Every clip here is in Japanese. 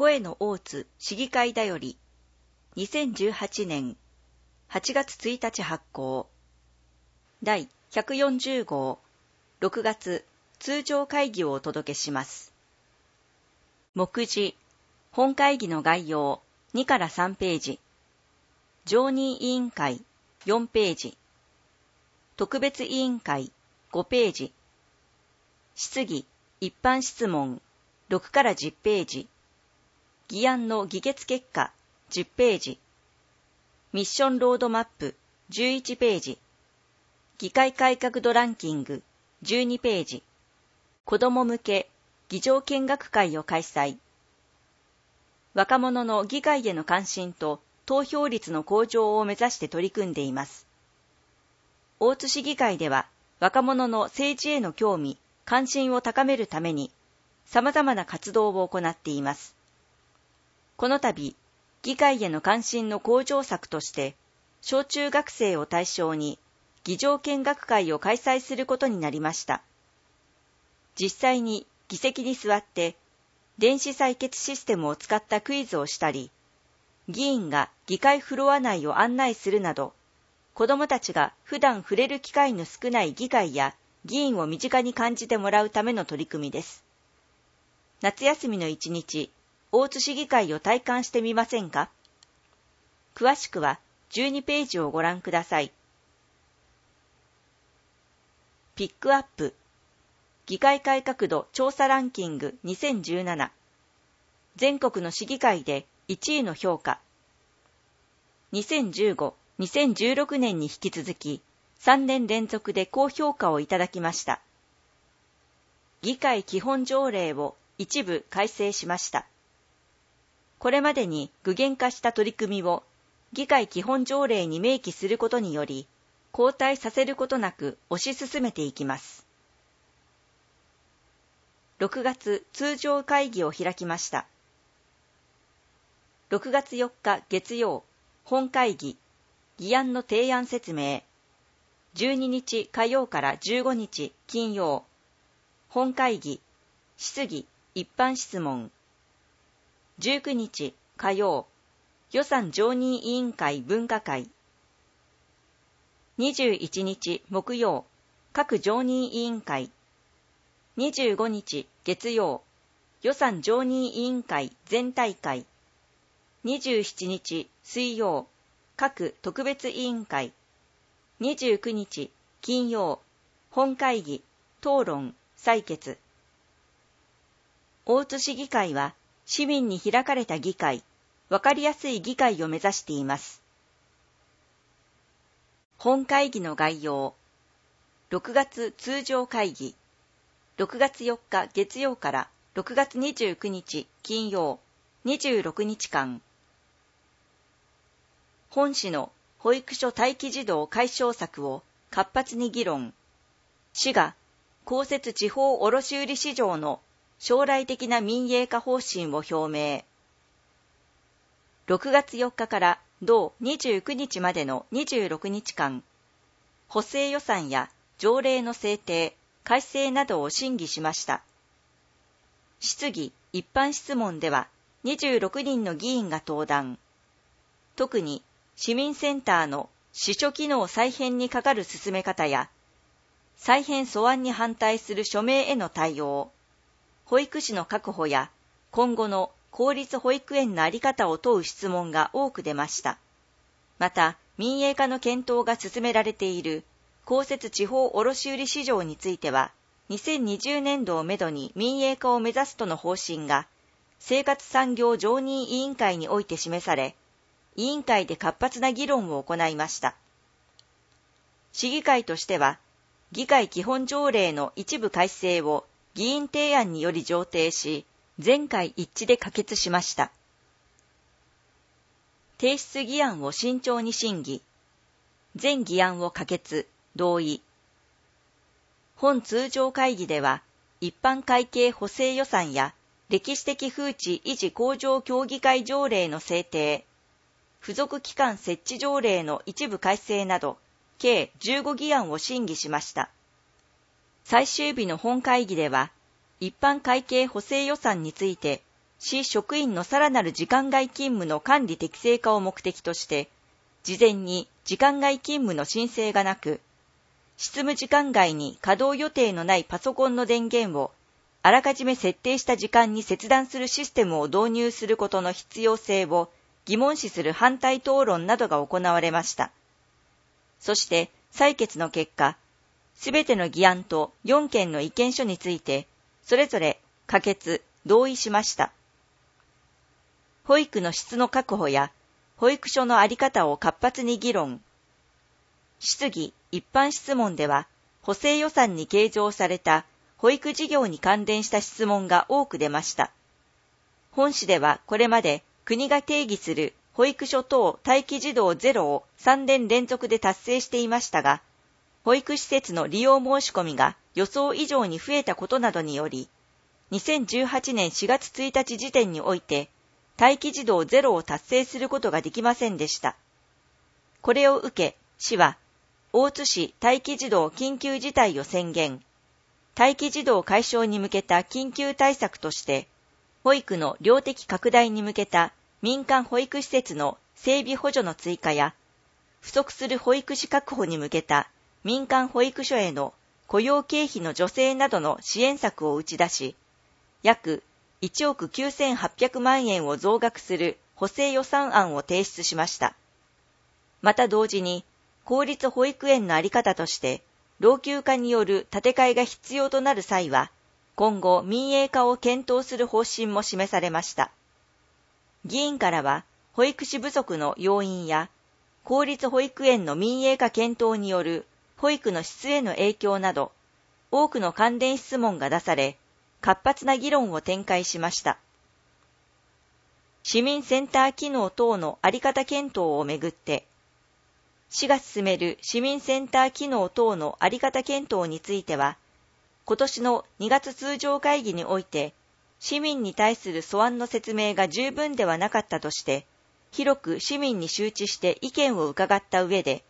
声の大津市議会だより2018年8月1日発行第140号6月通常会議をお届けします目次本会議の概要2から3ページ常任委員会4ページ特別委員会5ページ質疑一般質問6から10ページ議案の議決結果10ページ、ミッションロードマップ11ページ、議会改革度ランキング12ページ、子供向け議場見学会を開催。若者の議会への関心と投票率の向上を目指して取り組んでいます。大津市議会では若者の政治への興味、関心を高めるために様々な活動を行っています。この度、議会への関心の向上策として、小中学生を対象に、議場見学会を開催することになりました。実際に議席に座って、電子採決システムを使ったクイズをしたり、議員が議会フロア内を案内するなど、子どもたちが普段触れる機会の少ない議会や議員を身近に感じてもらうための取り組みです。夏休みの一日、大津市議会を体感してみませんか詳しくは12ページをご覧ください。ピックアップ議会改革度調査ランキング2017全国の市議会で1位の評価2015-2016年に引き続き3年連続で高評価をいただきました。議会基本条例を一部改正しました。これまでに具現化した取り組みを議会基本条例に明記することにより、後退させることなく推し進めていきます。6月通常会議を開きました。6月4日月曜、本会議、議案の提案説明、12日火曜から15日金曜、本会議、質疑、一般質問、19日火曜、予算常任委員会分科会。21日木曜、各常任委員会。25日月曜、予算常任委員会全体会。27日水曜、各特別委員会。29日金曜、本会議、討論、採決。大津市議会は市民に開かれた議会、わかりやすい議会を目指しています。本会議の概要、6月通常会議、6月4日月曜から6月29日金曜、26日間、本市の保育所待機児童解消策を活発に議論、市が公設地方卸売市場の将来的な民営化方針を表明。6月4日から同29日までの26日間、補正予算や条例の制定、改正などを審議しました。質疑、一般質問では26人の議員が登壇。特に市民センターの支所機能再編にかかる進め方や、再編素案に反対する署名への対応、保育士の確保や今後の公立保育園の在り方を問う質問が多く出ました。また、民営化の検討が進められている公設地方卸売市場については、2020年度をめどに民営化を目指すとの方針が、生活産業常任委員会において示され、委員会で活発な議論を行いました。市議会としては、議会基本条例の一部改正を議員提案により上呈し、全会一致で可決しました。提出議案を慎重に審議。全議案を可決、同意。本通常会議では、一般会計補正予算や歴史的風致維持向上協議会条例の制定、付属機関設置条例の一部改正など、計15議案を審議しました。最終日の本会議では、一般会計補正予算について、市職員のさらなる時間外勤務の管理適正化を目的として、事前に時間外勤務の申請がなく、執務時間外に稼働予定のないパソコンの電源をあらかじめ設定した時間に切断するシステムを導入することの必要性を疑問視する反対討論などが行われました。そして採決の結果、すべての議案と4件の意見書について、それぞれ可決、同意しました。保育の質の確保や保育所のあり方を活発に議論。質疑、一般質問では、補正予算に計上された保育事業に関連した質問が多く出ました。本市ではこれまで国が定義する保育所等待機児童ゼロを3年連続で達成していましたが、保育施設の利用申し込みが予想以上に増えたことなどにより、2018年4月1日時点において、待機児童ゼロを達成することができませんでした。これを受け、市は、大津市待機児童緊急事態を宣言、待機児童解消に向けた緊急対策として、保育の量的拡大に向けた民間保育施設の整備補助の追加や、不足する保育士確保に向けた民間保育所への雇用経費の助成などの支援策を打ち出し、約1億9800万円を増額する補正予算案を提出しました。また同時に、公立保育園のあり方として、老朽化による建て替えが必要となる際は、今後民営化を検討する方針も示されました。議員からは、保育士不足の要因や、公立保育園の民営化検討による保育の質への影響など、多くの関連質問が出され、活発な議論を展開しました。市民センター機能等のあり方検討をめぐって、市が進める市民センター機能等のあり方検討については、今年の2月通常会議において、市民に対する素案の説明が十分ではなかったとして、広く市民に周知して意見を伺った上で、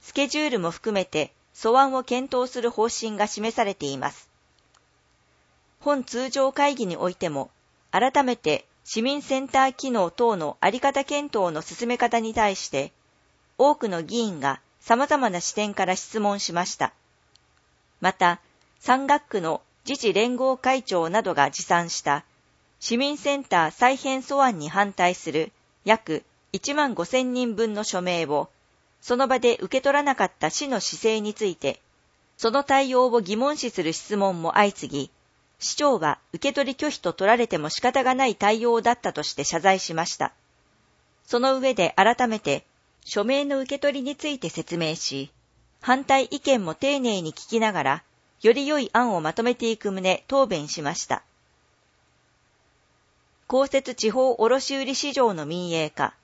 スケジュールも含めて素案を検討する方針が示されています。本通常会議においても、改めて市民センター機能等の在り方検討の進め方に対して、多くの議員が様々な視点から質問しました。また、山岳区の自治連合会長などが持参した市民センター再編素案に反対する約1万5千人分の署名をその場で受け取らなかった市の姿勢について、その対応を疑問視する質問も相次ぎ、市長は受け取り拒否と取られても仕方がない対応だったとして謝罪しました。その上で改めて、署名の受け取りについて説明し、反対意見も丁寧に聞きながら、より良い案をまとめていく旨答弁しました。公設地方卸売市場の民営化、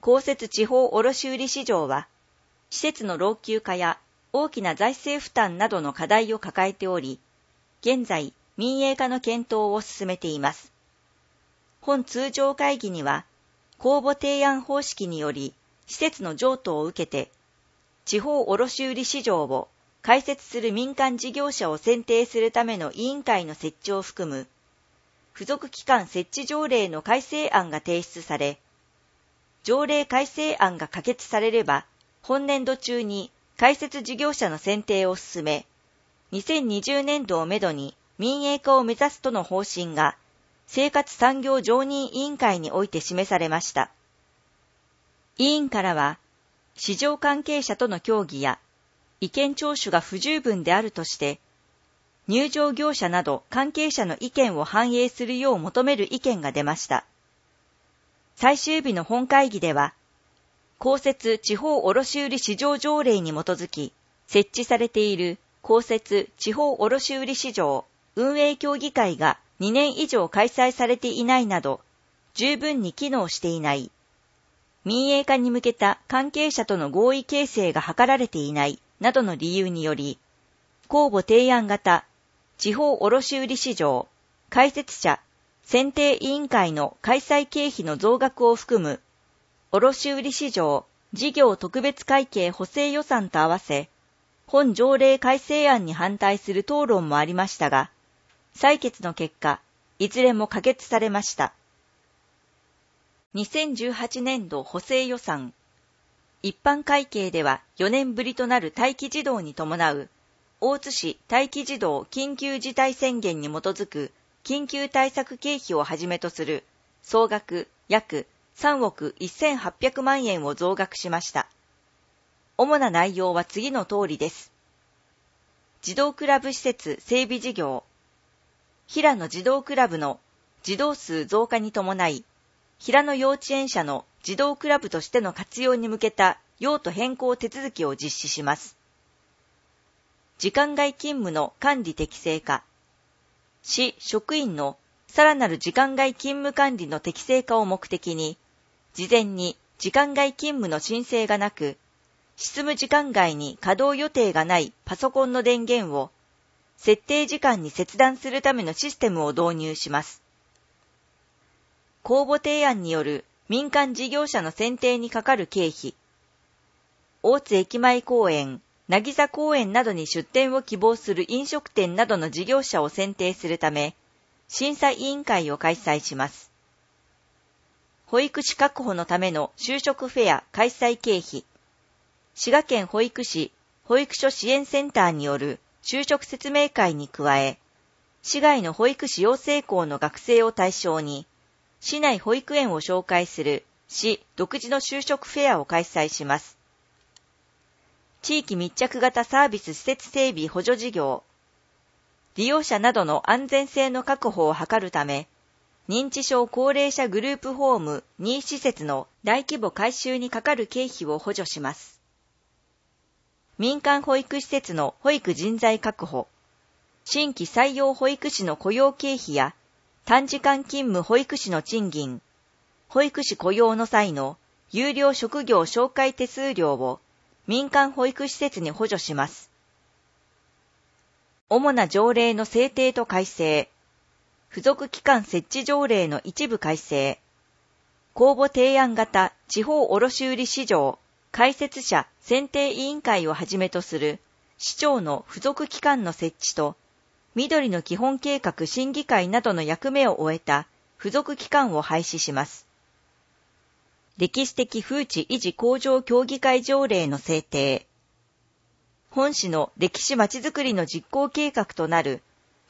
公設地方卸売市場は、施設の老朽化や大きな財政負担などの課題を抱えており、現在民営化の検討を進めています。本通常会議には、公募提案方式により施設の譲渡を受けて、地方卸売市場を開設する民間事業者を選定するための委員会の設置を含む、付属機関設置条例の改正案が提出され、条例改正案が可決されれば、本年度中に開設事業者の選定を進め、2020年度をめどに民営化を目指すとの方針が、生活産業常任委員会において示されました。委員からは、市場関係者との協議や意見聴取が不十分であるとして、入場業者など関係者の意見を反映するよう求める意見が出ました。最終日の本会議では、公設地方卸売市場条例に基づき、設置されている公設地方卸売市場運営協議会が2年以上開催されていないなど、十分に機能していない。民営化に向けた関係者との合意形成が図られていないなどの理由により、公募提案型地方卸売市場開設者選定委員会の開催経費の増額を含む、卸売市場事業特別会計補正予算と合わせ、本条例改正案に反対する討論もありましたが、採決の結果、いずれも可決されました。2018年度補正予算、一般会計では4年ぶりとなる待機児童に伴う、大津市待機児童緊急事態宣言に基づく緊急対策経費をはじめとする総額約3億1800万円を増額しました。主な内容は次の通りです。児童クラブ施設整備事業、平野児童クラブの児童数増加に伴い、平野幼稚園舎の児童クラブとしての活用に向けた用途変更手続きを実施します。時間外勤務の管理適正化。市、職員のさらなる時間外勤務管理の適正化を目的に、事前に時間外勤務の申請がなく、執務時間外に稼働予定がないパソコンの電源を設定時間に切断するためのシステムを導入します。公募提案による民間事業者の選定にかかる経費、大津駅前公園なぎさ公園などに出店を希望する飲食店などの事業者を選定するため、審査委員会を開催します。保育士確保のための就職フェア開催経費、滋賀県保育士保育所支援センターによる就職説明会に加え、市外の保育士養成校の学生を対象に、市内保育園を紹介する市独自の就職フェアを開催します。地域密着型サービス施設整備補助事業、利用者などの安全性の確保を図るため、認知症高齢者グループホーム2施設の大規模改修にかかる経費を補助します。民間保育施設の保育人材確保、新規採用保育士の雇用経費や短時間勤務保育士の賃金、保育士雇用の際の有料職業紹介手数料を民間保育施設に補助します。主な条例の制定と改正、付属機関設置条例の一部改正、公募提案型地方卸売市場開設者選定委員会をはじめとする市長の付属機関の設置と、緑の基本計画審議会などの役目を終えた付属機関を廃止します。歴史的風致維持向上協議会条例の制定、本市の歴史まちづくりの実行計画となる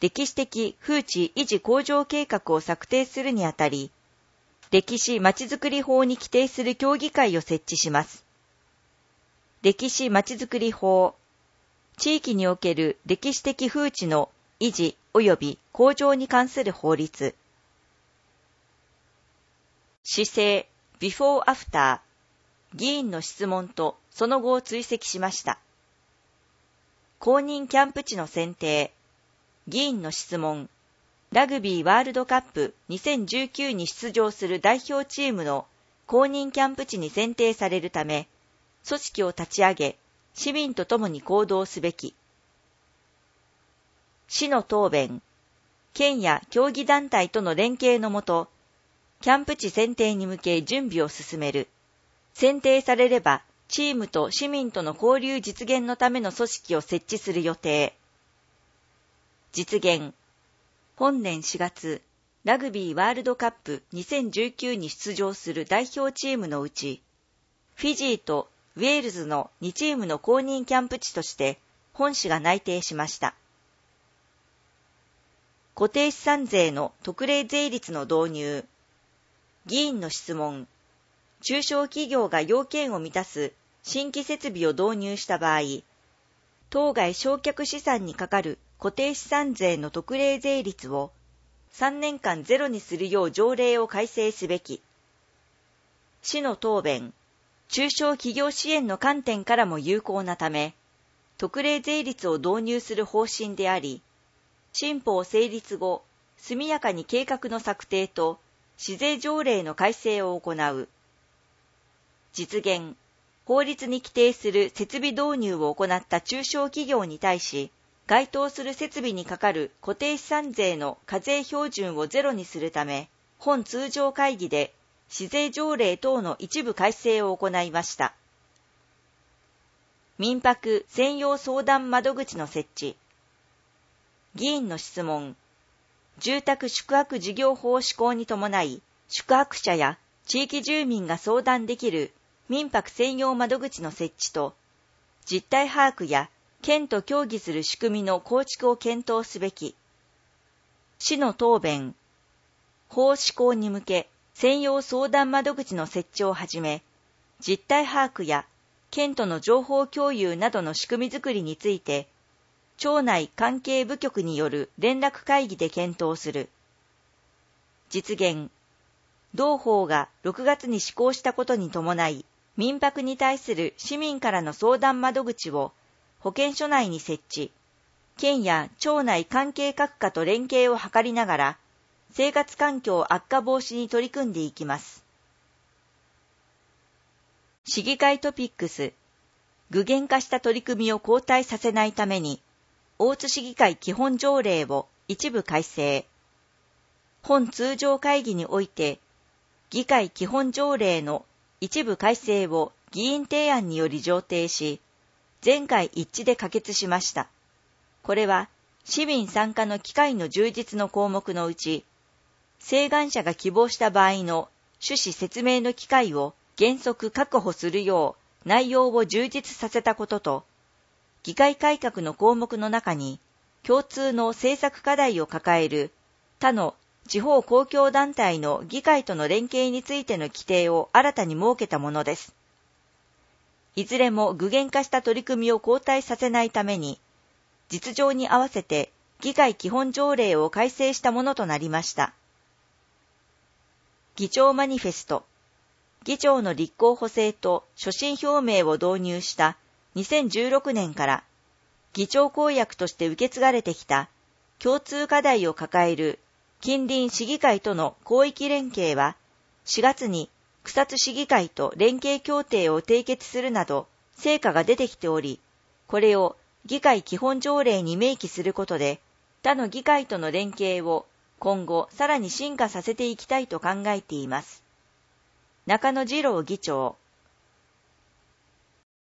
歴史的風致維持向上計画を策定するにあたり、歴史まちづくり法に規定する協議会を設置します。歴史まちづくり法、地域における歴史的風致の維持及び向上に関する法律。姿勢、ビフォーアフター、議員の質問とその後を追跡しました。公認キャンプ地の選定、議員の質問、ラグビーワールドカップ2019に出場する代表チームの公認キャンプ地に選定されるため、組織を立ち上げ、市民と共に行動すべき。市の答弁、県や競技団体との連携のもと、キャンプ地選定に向け準備を進める。選定されれば、チームと市民との交流実現のための組織を設置する予定。実現。本年4月、ラグビーワールドカップ2019に出場する代表チームのうち、フィジーとウェールズの2チームの公認キャンプ地として本市が内定しました。固定資産税の特例税率の導入、議員の質問。中小企業が要件を満たす新規設備を導入した場合、当該焼却資産にかかる固定資産税の特例税率を3年間ゼロにするよう条例を改正すべき。市の答弁、中小企業支援の観点からも有効なため、特例税率を導入する方針であり、新法成立後、速やかに計画の策定と市税条例の改正を行う。実現、法律に規定する設備導入を行った中小企業に対し、該当する設備にかかる固定資産税の課税標準をゼロにするため、本通常会議で市税条例等の一部改正を行いました。民泊専用相談窓口の設置。議員の質問。住宅宿泊事業法施行に伴い、宿泊者や地域住民が相談できる民泊専用窓口の設置と、実態把握や県と協議する仕組みの構築を検討すべき。市の答弁、法施行に向け専用相談窓口の設置をはじめ、実態把握や県との情報共有などの仕組みづくりについて町内関係部局による連絡会議で検討する。実現。同法が6月に施行したことに伴い、民泊に対する市民からの相談窓口を保健所内に設置、県や町内関係各課と連携を図りながら、生活環境悪化防止に取り組んでいきます。市議会トピックス、具現化した取り組みを後退させないために、大津市議会基本条例を一部改正。本通常会議において、議会基本条例の一部改正を議員提案により上呈し、前回一致で可決しました。これは、市民参加の機会の充実の項目のうち、請願者が希望した場合の趣旨説明の機会を原則確保するよう内容を充実させたことと、議会改革の項目の中に、共通の政策課題を抱える他の地方公共団体の議会との連携についての規定を新たに設けたものです。いずれも具現化した取り組みを後退させないために、実情に合わせて議会基本条例を改正したものとなりました。議長マニフェスト、議長の立候補制と所信表明を導入した2016年から議長公約として受け継がれてきた共通課題を抱える近隣市議会との広域連携は4月に草津市議会と連携協定を締結するなど成果が出てきており、これを議会基本条例に明記することで他の議会との連携を今後さらに進化させていきたいと考えています。中野次郎議長